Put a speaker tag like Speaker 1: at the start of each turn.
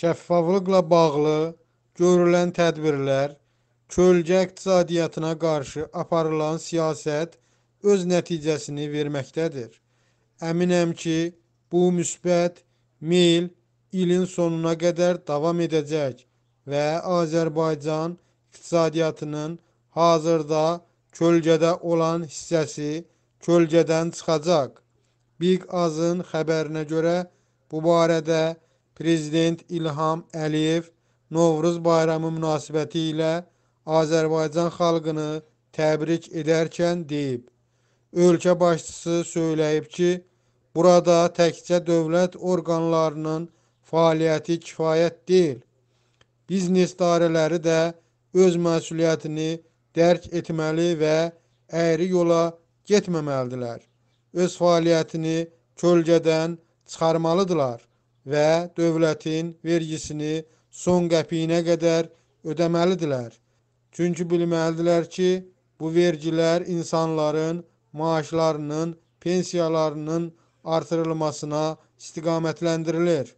Speaker 1: şəffaflıqla bağlı görülən tədbirlər, kölgə iqtisadiyyatına qarşı aparılan siyasət öz nəticəsini verməkdədir. Əminəm ki, bu müsbət meyl ilin sonuna qədər davam edəcək və Azərbaycan iqtisadiyyatının hazırda kölgədə olan hissəsi kölgədən çıxacaq. Big Azın xəbərinə görə bu barədə Prezident İlham Əliyev Novruz bayramı münasibəti ilə Azərbaycan xalqını təbrik edərkən deyib. Ölkə başçısı söyləyib ki, burada təkcə dövlət orqanlarının fəaliyyəti kifayət deyil. Biznes dairələri də öz məsuliyyətini dərk etməli və əyri yola getməməlidirlər. Öz fəaliyyətini kölgədən çıxarmalıdırlar və dövlətin vergisini son qəpiyinə qədər ödəməlidirlər. Çünki bilməlidirlər ki, bu vergilər insanların maaşlarının, pensiyalarının artırılmasına istiqamətlendirilir.